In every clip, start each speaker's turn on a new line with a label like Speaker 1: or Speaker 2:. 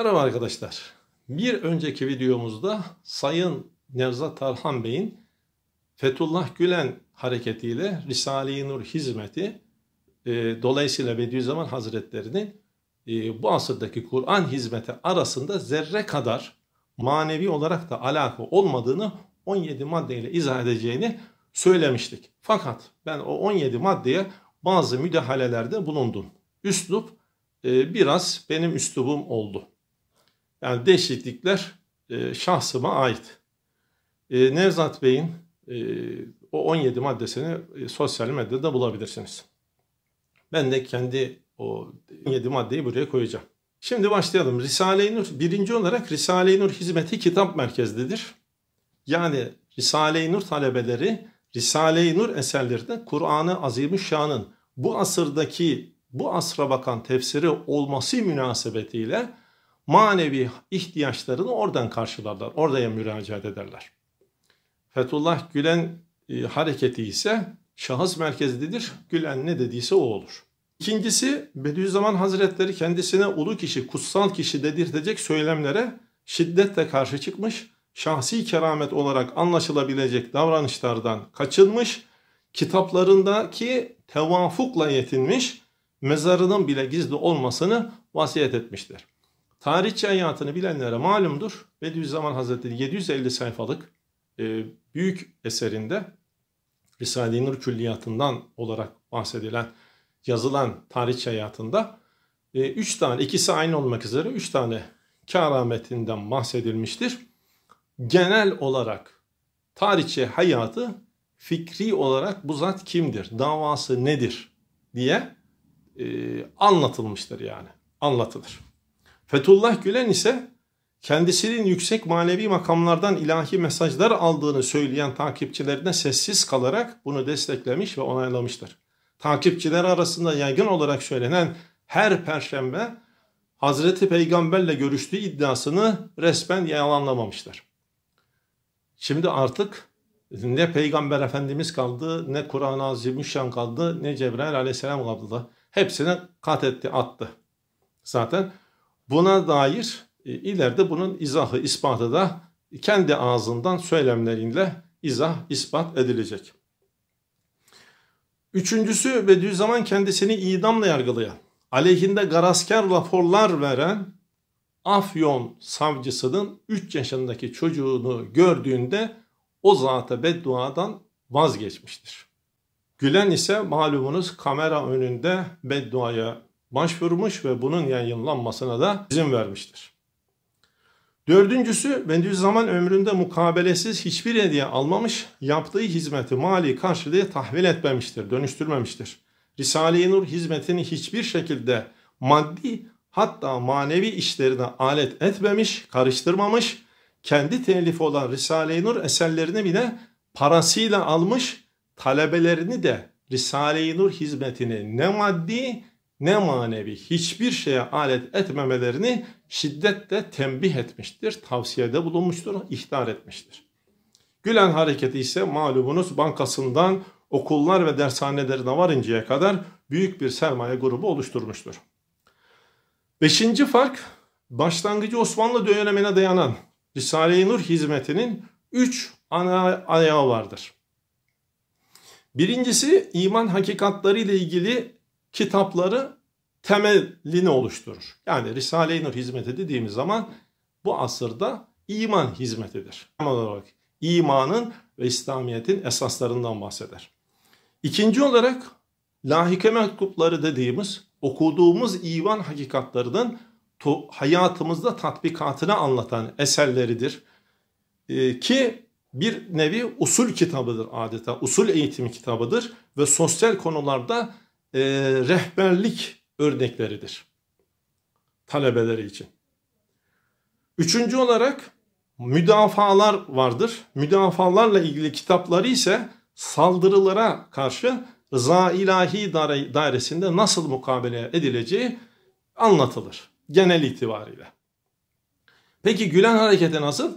Speaker 1: Merhaba arkadaşlar. Bir önceki videomuzda Sayın Nevzat Tarhan Bey'in Fethullah Gülen hareketiyle Risale-i Nur hizmeti e, dolayısıyla Bediüzzaman Hazretleri'nin e, bu asırdaki Kur'an hizmeti arasında zerre kadar manevi olarak da alaka olmadığını 17 maddeyle izah edeceğini söylemiştik. Fakat ben o 17 maddeye bazı müdahalelerde bulundum. Üslup e, biraz benim üslubum oldu. Yani değişiklikler e, şahsıma ait. E, Nevzat Bey'in e, o 17 maddesini e, sosyal medyada bulabilirsiniz. Ben de kendi o 17 maddeyi buraya koyacağım. Şimdi başlayalım. Risale-i Nur, birinci olarak Risale-i Nur hizmeti kitap merkezlidir. Yani Risale-i Nur talebeleri Risale-i Nur eserlerinde Kur'an-ı Azimüşşan'ın bu asırdaki bu asra bakan tefsiri olması münasebetiyle manevi ihtiyaçlarını oradan karşılarlar. Oraya müracaat ederler. Fethullah Gülen e, hareketi ise şahıs merkezlidir. Gülen ne dediyse o olur. İkincisi Bediüzzaman Hazretleri kendisine ulu kişi, kutsal kişi dedirtecek söylemlere şiddetle karşı çıkmış, şahsi keramet olarak anlaşılabilecek davranışlardan kaçınmış, kitaplarındaki tevafukla yetinmiş, mezarının bile gizli olmasını vasiyet etmiştir. Tarihçi hayatını bilenlere malumdur. Bediüzzaman Hazretleri 750 sayfalık e, büyük eserinde Risale-i Nur külliyatından olarak bahsedilen, yazılan tarihçi hayatında e, üç tane, ikisi aynı olmak üzere üç tane karametinden bahsedilmiştir. Genel olarak tarihçi hayatı fikri olarak bu zat kimdir, davası nedir diye e, anlatılmıştır yani, anlatılır. Fethullah Gülen ise kendisinin yüksek manevi makamlardan ilahi mesajlar aldığını söyleyen takipçilerine sessiz kalarak bunu desteklemiş ve onaylamıştır. Takipçiler arasında yaygın olarak söylenen her perşembe Hazreti Peygamberle görüştüğü iddiasını resmen yalanlamamışlar. Şimdi artık ne Peygamber Efendimiz kaldı, ne Kur'an-ı Azimüşşan kaldı, ne Cebrail Aleyhisselam kaldı da hepsini kat etti, attı. Zaten Buna dair e, ileride bunun izahı, ispatı da kendi ağzından söylemleriyle izah, ispat edilecek. Üçüncüsü Bediüzzaman kendisini idamla yargılayan, aleyhinde garasker raporlar veren Afyon savcısının 3 yaşındaki çocuğunu gördüğünde o zata bedduadan vazgeçmiştir. Gülen ise malumunuz kamera önünde bedduaya başvurmuş ve bunun yayınlanmasına da izin vermiştir. Dördüncüsü zaman ömründe mukabelesiz hiçbir hediye almamış, yaptığı hizmeti mali karşılığı tahvil etmemiştir, dönüştürmemiştir. Risale-i Nur hizmetini hiçbir şekilde maddi hatta manevi işlerine alet etmemiş, karıştırmamış, kendi telifi olan Risale-i Nur eserlerini bile parasıyla almış, talebelerini de Risale-i Nur hizmetini ne maddi ne manevi hiçbir şeye alet etmemelerini şiddetle tembih etmiştir, tavsiyede bulunmuştur, ihtar etmiştir. Gülen hareketi ise malumunuz bankasından okullar ve dershanelerine varıncaya kadar büyük bir sermaye grubu oluşturmuştur. Beşinci fark, başlangıcı Osmanlı dönemine dayanan Risale-i Nur hizmetinin üç ana ayağı vardır. Birincisi iman hakikatleri ile ilgili kitapları temelini oluşturur. Yani Risale-i Nur hizmeti dediğimiz zaman bu asırda iman hizmetidir. Temel olarak imanın ve İslamiyet'in esaslarından bahseder. İkinci olarak lahike mektupları dediğimiz okuduğumuz iman hakikatlerinin hayatımızda tatbikatını anlatan eserleridir. Ee, ki bir nevi usul kitabıdır adeta, usul eğitimi kitabıdır ve sosyal konularda e, rehberlik örnekleridir talebeleri için. Üçüncü olarak müdafalar vardır. Müdafalarla ilgili kitapları ise saldırılara karşı rıza ilahi dairesinde nasıl mukabele edileceği anlatılır genel itibariyle. Peki Gülen hareketi nasıl?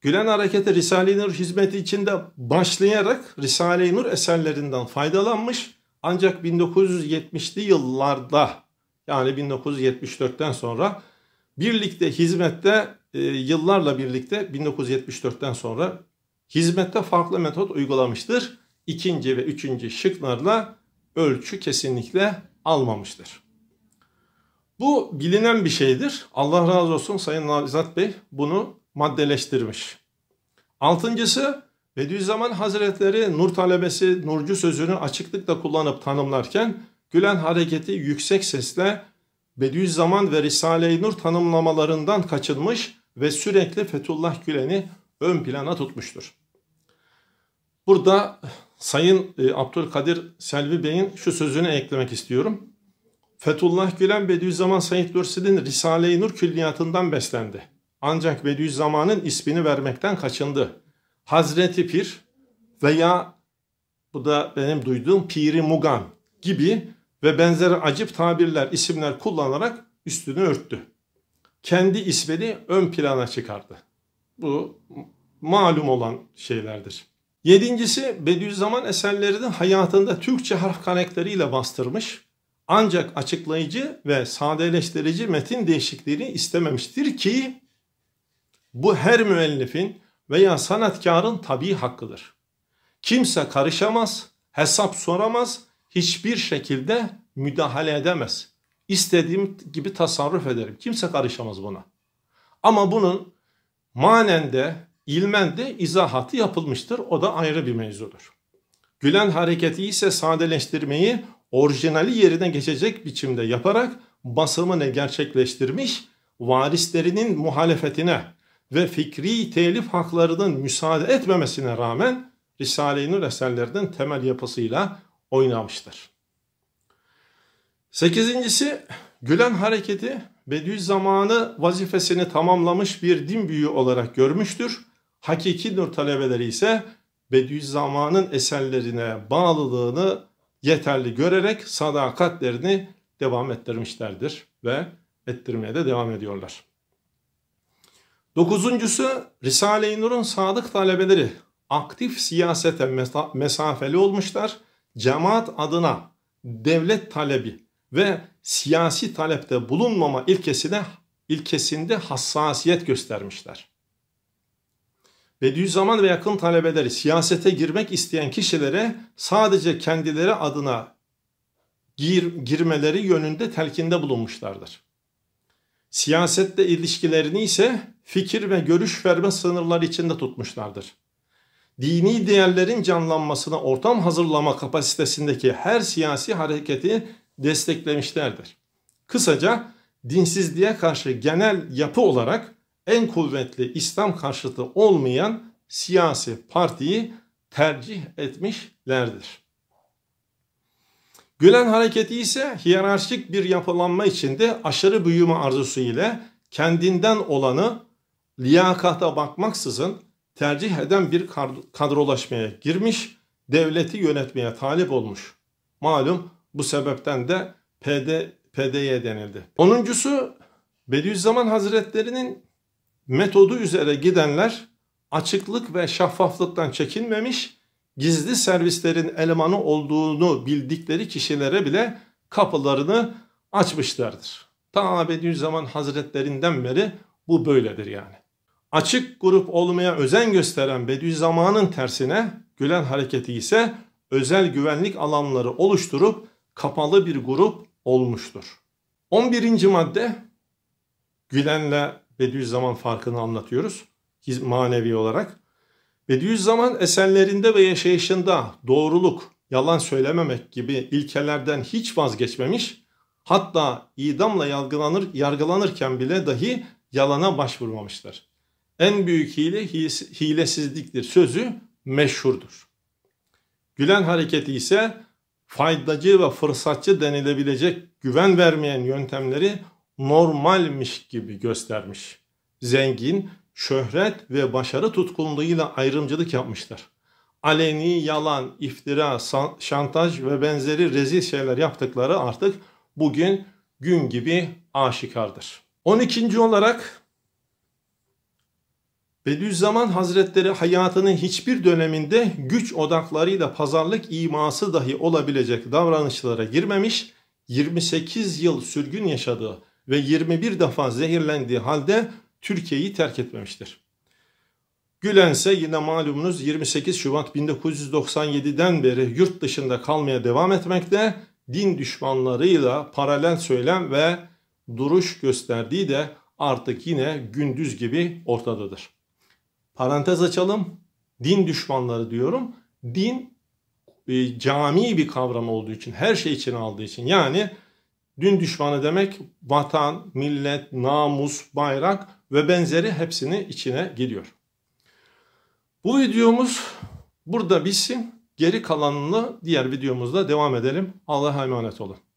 Speaker 1: Gülen hareketi Risale-i Nur hizmeti içinde başlayarak Risale-i Nur eserlerinden faydalanmış ancak 1970'li yıllarda yani 1974'ten sonra birlikte hizmette e, yıllarla birlikte 1974'ten sonra hizmette farklı metot uygulamıştır. İkinci ve üçüncü şıklarla ölçü kesinlikle almamıştır. Bu bilinen bir şeydir. Allah razı olsun Sayın Nazat Bey bunu maddeleştirmiş. Altıncısı Bediüzzaman Hazretleri nur talebesi, nurcu sözünü açıklıkla kullanıp tanımlarken Gülen hareketi yüksek sesle Bediüzzaman ve Risale-i Nur tanımlamalarından kaçınmış ve sürekli Fethullah Gülen'i ön plana tutmuştur. Burada Sayın e, Abdülkadir Selvi Bey'in şu sözünü eklemek istiyorum. Fethullah Gülen Bediüzzaman Said Nursi'nin Risale-i Nur külliyatından beslendi. Ancak Bediüzzaman'ın ismini vermekten kaçındı. Hazreti Pir veya bu da benim duyduğum Piri Mugan gibi ve benzeri acip tabirler, isimler kullanarak üstünü örttü. Kendi ismini ön plana çıkardı. Bu malum olan şeylerdir. Yedincisi Bediüzzaman eserlerini hayatında Türkçe harf karakteriyle bastırmış ancak açıklayıcı ve sadeleştirici metin değişikliğini istememiştir ki bu her müellifin veya sanatkarın tabi hakkıdır. Kimse karışamaz, hesap soramaz, hiçbir şekilde müdahale edemez. İstediğim gibi tasarruf ederim. Kimse karışamaz buna. Ama bunun manen de ilmen de izahatı yapılmıştır. O da ayrı bir mevzudur. Gülen hareketi ise sadeleştirmeyi orijinali yerine geçecek biçimde yaparak basımını gerçekleştirmiş, varislerinin muhalefetine ve fikri telif haklarının müsaade etmemesine rağmen Risale-i Nur eserlerinin temel yapısıyla oynamıştır. Sekizincisi Gülen hareketi Bediüzzaman'ı vazifesini tamamlamış bir din büyüğü olarak görmüştür. Hakiki nur talebeleri ise Bediüzzaman'ın eserlerine bağlılığını yeterli görerek sadakatlerini devam ettirmişlerdir ve ettirmeye de devam ediyorlar. Dokuzuncusu Risale-i Nur'un sadık talebeleri aktif siyasete mesafeli olmuşlar. Cemaat adına devlet talebi ve siyasi talepte bulunmama ilkesine ilkesinde hassasiyet göstermişler. Bediüzzaman ve yakın talebeleri siyasete girmek isteyen kişilere sadece kendileri adına gir, girmeleri yönünde telkinde bulunmuşlardır. Siyasetle ilişkilerini ise fikir ve görüş verme sınırları içinde tutmuşlardır. Dini değerlerin canlanmasına ortam hazırlama kapasitesindeki her siyasi hareketi desteklemişlerdir. Kısaca dinsizliğe karşı genel yapı olarak en kuvvetli İslam karşıtı olmayan siyasi partiyi tercih etmişlerdir. Gülen hareketi ise hiyerarşik bir yapılanma içinde aşırı büyüme arzusu ile kendinden olanı liyakata bakmaksızın tercih eden bir kadrolaşmaya girmiş, devleti yönetmeye talip olmuş. Malum bu sebepten de PD, PD'ye denildi. Onuncusu Bediüzzaman Hazretleri'nin metodu üzere gidenler açıklık ve şeffaflıktan çekinmemiş gizli servislerin elemanı olduğunu bildikleri kişilere bile kapılarını açmışlardır. Ta zaman Hazretlerinden beri bu böyledir yani. Açık grup olmaya özen gösteren Bediüzzaman'ın tersine Gülen hareketi ise özel güvenlik alanları oluşturup kapalı bir grup olmuştur. 11. madde Gülen'le Bediüzzaman farkını anlatıyoruz manevi olarak. Bediüzzaman eserlerinde ve yaşayışında doğruluk, yalan söylememek gibi ilkelerden hiç vazgeçmemiş, hatta idamla yargılanır, yargılanırken bile dahi yalana başvurmamıştır. En büyük hile hilesizliktir sözü meşhurdur. Gülen hareketi ise faydacı ve fırsatçı denilebilecek güven vermeyen yöntemleri normalmiş gibi göstermiş. Zengin, şöhret ve başarı tutkunluğuyla ayrımcılık yapmışlar. Aleni, yalan, iftira, şantaj ve benzeri rezil şeyler yaptıkları artık bugün gün gibi aşikardır. 12. olarak Bediüzzaman Hazretleri hayatının hiçbir döneminde güç odaklarıyla pazarlık iması dahi olabilecek davranışlara girmemiş, 28 yıl sürgün yaşadığı ve 21 defa zehirlendiği halde Türkiye'yi terk etmemiştir. Gülense yine malumunuz 28 Şubat 1997'den beri yurt dışında kalmaya devam etmekte, din düşmanlarıyla paralel söylem ve duruş gösterdiği de artık yine gündüz gibi ortadadır. Parantez açalım. Din düşmanları diyorum. Din e, cami bir kavram olduğu için, her şey için aldığı için. Yani din düşmanı demek vatan, millet, namus, bayrak ve benzeri hepsini içine giriyor. Bu videomuz burada bitsin. Geri kalanını diğer videomuzda devam edelim. Allah'a emanet olun.